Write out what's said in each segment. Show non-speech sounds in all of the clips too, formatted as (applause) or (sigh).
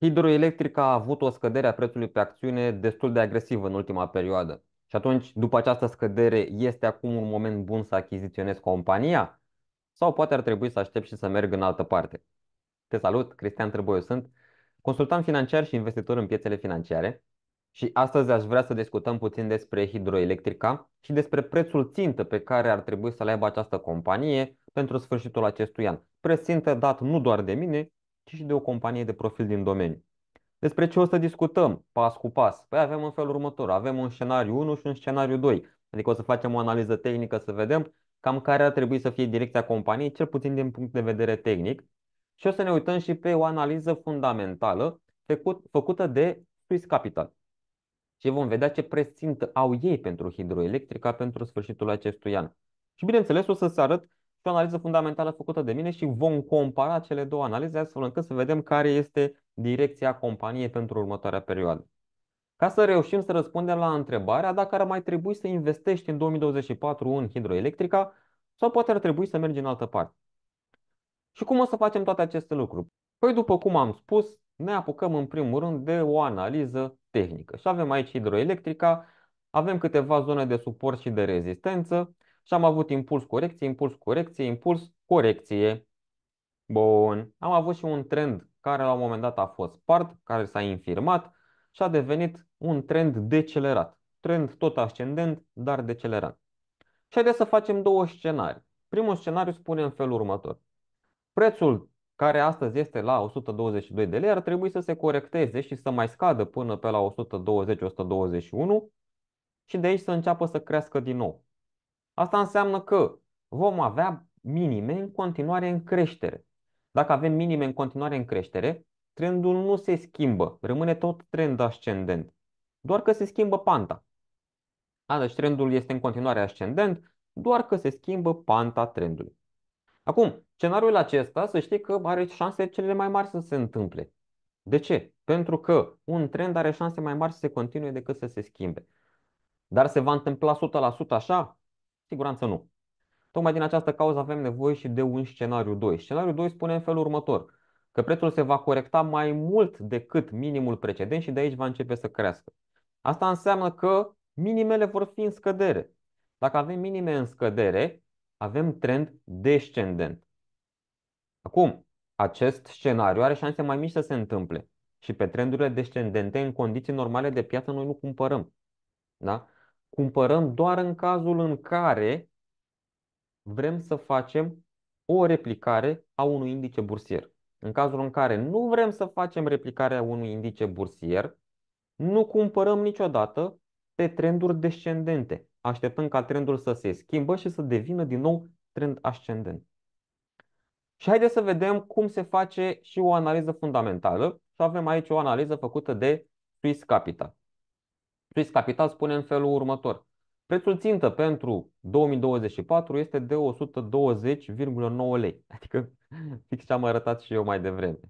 Hidroelectrica a avut o scădere a prețului pe acțiune destul de agresivă în ultima perioadă. Și atunci, după această scădere, este acum un moment bun să achiziționez compania? Sau poate ar trebui să aștept și să merg în altă parte? Te salut, Cristian Trăboiu sunt, consultant financiar și investitor în piețele financiare și astăzi aș vrea să discutăm puțin despre hidroelectrica și despre prețul țintă pe care ar trebui să l aibă această companie pentru sfârșitul acestui an. Prețul țintă dat nu doar de mine, ci și de o companie de profil din domeniu. Despre ce o să discutăm pas cu pas? Păi avem în felul următor. Avem un scenariu 1 și un scenariu 2. Adică o să facem o analiză tehnică să vedem cam care ar trebui să fie direcția companiei, cel puțin din punct de vedere tehnic. Și o să ne uităm și pe o analiză fundamentală făcut, făcută de Swiss Capital. Și vom vedea ce preț au ei pentru hidroelectrica pentru sfârșitul acestui an. Și bineînțeles o să-ți arăt și o analiză fundamentală făcută de mine și vom compara cele două analize astfel încât să vedem care este direcția companiei pentru următoarea perioadă. Ca să reușim să răspundem la întrebarea dacă ar mai trebui să investești în 2024 în hidroelectrica sau poate ar trebui să mergi în altă parte. Și cum o să facem toate aceste lucruri? Păi după cum am spus, ne apucăm în primul rând de o analiză tehnică. Și avem aici hidroelectrica, avem câteva zone de suport și de rezistență, și am avut impuls, corecție, impuls, corecție, impuls, corecție. Bun. Am avut și un trend care la un moment dat a fost spart, care s-a infirmat și a devenit un trend decelerat. Trend tot ascendent, dar decelerat. Și haideți să facem două scenarii. Primul scenariu spune în felul următor. Prețul care astăzi este la 122 de lei ar trebui să se corecteze și să mai scadă până pe la 120-121 și de aici să înceapă să crească din nou. Asta înseamnă că vom avea minime în continuare în creștere. Dacă avem minime în continuare în creștere, trendul nu se schimbă, rămâne tot trend ascendent, doar că se schimbă panta. A, deci trendul este în continuare ascendent, doar că se schimbă panta trendului. Acum, scenariul acesta să știi că are șanse cele mai mari să se întâmple. De ce? Pentru că un trend are șanse mai mari să se continue decât să se schimbe. Dar se va întâmpla 100% așa? Siguranță nu. Tocmai din această cauză avem nevoie și de un scenariu 2. Scenariul 2 spune în felul următor că prețul se va corecta mai mult decât minimul precedent și de aici va începe să crească. Asta înseamnă că minimele vor fi în scădere. Dacă avem minime în scădere, avem trend descendent. Acum, acest scenariu are șanse mai mici să se întâmple și pe trendurile descendente în condiții normale de piață noi nu cumpărăm. Da? Cumpărăm doar în cazul în care vrem să facem o replicare a unui indice bursier. În cazul în care nu vrem să facem replicarea unui indice bursier, nu cumpărăm niciodată pe trenduri descendente, așteptând ca trendul să se schimbă și să devină din nou trend ascendent. Și haideți să vedem cum se face și o analiză fundamentală. Și avem aici o analiză făcută de Swiss Capital. Swiss Capital spune în felul următor. Prețul țintă pentru 2024 este de 120,9 lei, (laughs) adică fix ce am arătat și eu mai devreme.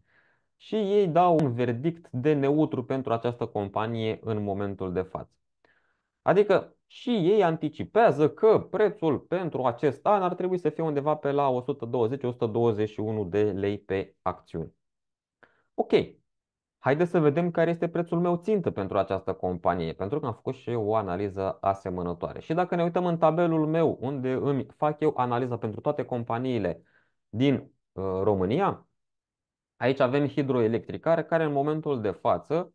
Și ei dau un verdict de neutru pentru această companie în momentul de față. Adică și ei anticipează că prețul pentru acest an ar trebui să fie undeva pe la 120-121 de lei pe acțiune. Ok, Haideți să vedem care este prețul meu țintă pentru această companie, pentru că am făcut și eu o analiză asemănătoare. Și dacă ne uităm în tabelul meu, unde îmi fac eu analiza pentru toate companiile din uh, România, aici avem hidroelectricare, care în momentul de față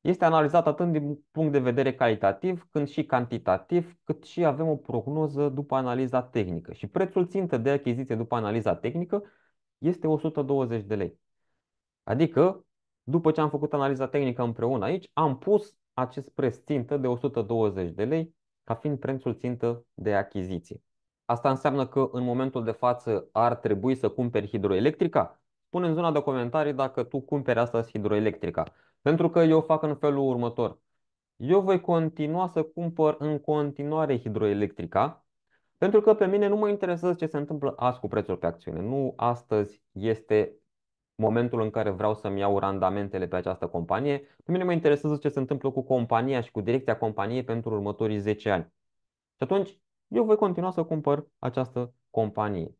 este analizat atât din punct de vedere calitativ, cât și cantitativ, cât și avem o prognoză după analiza tehnică. Și prețul țintă de achiziție după analiza tehnică este 120 de lei. Adică după ce am făcut analiza tehnică împreună aici, am pus acest preț țintă de 120 de lei ca fiind prețul țintă de achiziție. Asta înseamnă că în momentul de față ar trebui să cumperi hidroelectrica? Pune în zona de comentarii dacă tu cumperi astăzi hidroelectrica. Pentru că eu fac în felul următor. Eu voi continua să cumpăr în continuare hidroelectrica, pentru că pe mine nu mă interesează ce se întâmplă azi cu prețul pe acțiune. Nu astăzi este momentul în care vreau să-mi iau randamentele pe această companie, pe mine mă interesează ce se întâmplă cu compania și cu direcția companiei pentru următorii 10 ani. Și atunci eu voi continua să cumpăr această companie.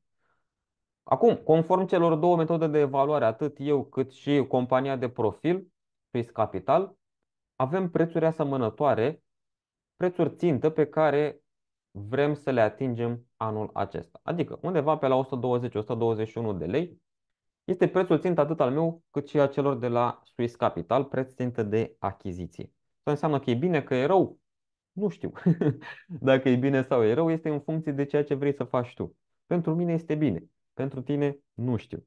Acum, conform celor două metode de evaluare, atât eu cât și compania de profil, Risk Capital, avem prețuri asemănătoare, prețuri țintă pe care vrem să le atingem anul acesta. Adică undeva pe la 120-121 de lei este prețul țintă atât al meu cât și a celor de la Swiss Capital, preț țintă de achiziție. Asta înseamnă că e bine, că e rău? Nu știu. (laughs) Dacă e bine sau e rău, este în funcție de ceea ce vrei să faci tu. Pentru mine este bine, pentru tine nu știu.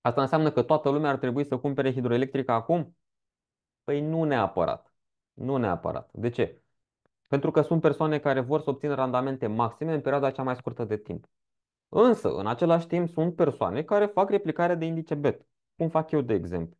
Asta înseamnă că toată lumea ar trebui să cumpere hidroelectrică acum? Păi nu neapărat. Nu neapărat. De ce? Pentru că sunt persoane care vor să obțină randamente maxime în perioada cea mai scurtă de timp. Însă, în același timp, sunt persoane care fac replicarea de indice BET, cum fac eu, de exemplu.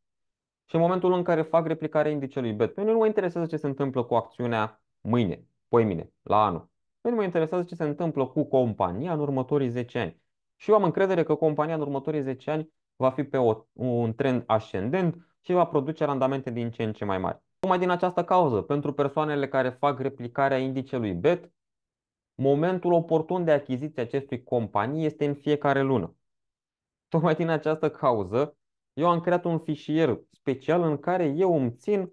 Și în momentul în care fac replicarea indicelui BET, pe mine nu mă interesează ce se întâmplă cu acțiunea mâine, mine, la anul. Pe mine mă interesează ce se întâmplă cu compania în următorii 10 ani. Și eu am încredere că compania în următorii 10 ani va fi pe o, un trend ascendent și va produce randamente din ce în ce mai mari. Numai din această cauză, pentru persoanele care fac replicarea indicelui BET, Momentul oportun de achiziție acestui companii este în fiecare lună. Tocmai din această cauză, eu am creat un fișier special în care eu îmi țin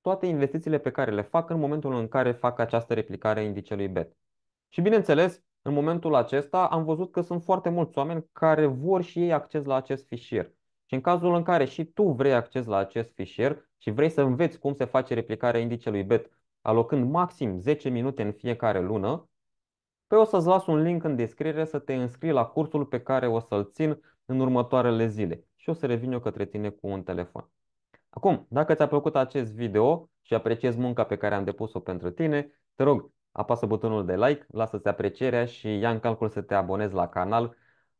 toate investițiile pe care le fac în momentul în care fac această replicare a indicelui BET. Și bineînțeles, în momentul acesta am văzut că sunt foarte mulți oameni care vor și ei acces la acest fișier. Și în cazul în care și tu vrei acces la acest fișier și vrei să înveți cum se face replicarea indicelui BET alocând maxim 10 minute în fiecare lună, Păi o să-ți las un link în descriere să te înscrii la cursul pe care o să-l țin în următoarele zile și o să revin eu către tine cu un telefon. Acum, dacă ți-a plăcut acest video și apreciezi munca pe care am depus-o pentru tine, te rog, apasă butonul de like, lasă-ți aprecierea și ia în calcul să te abonezi la canal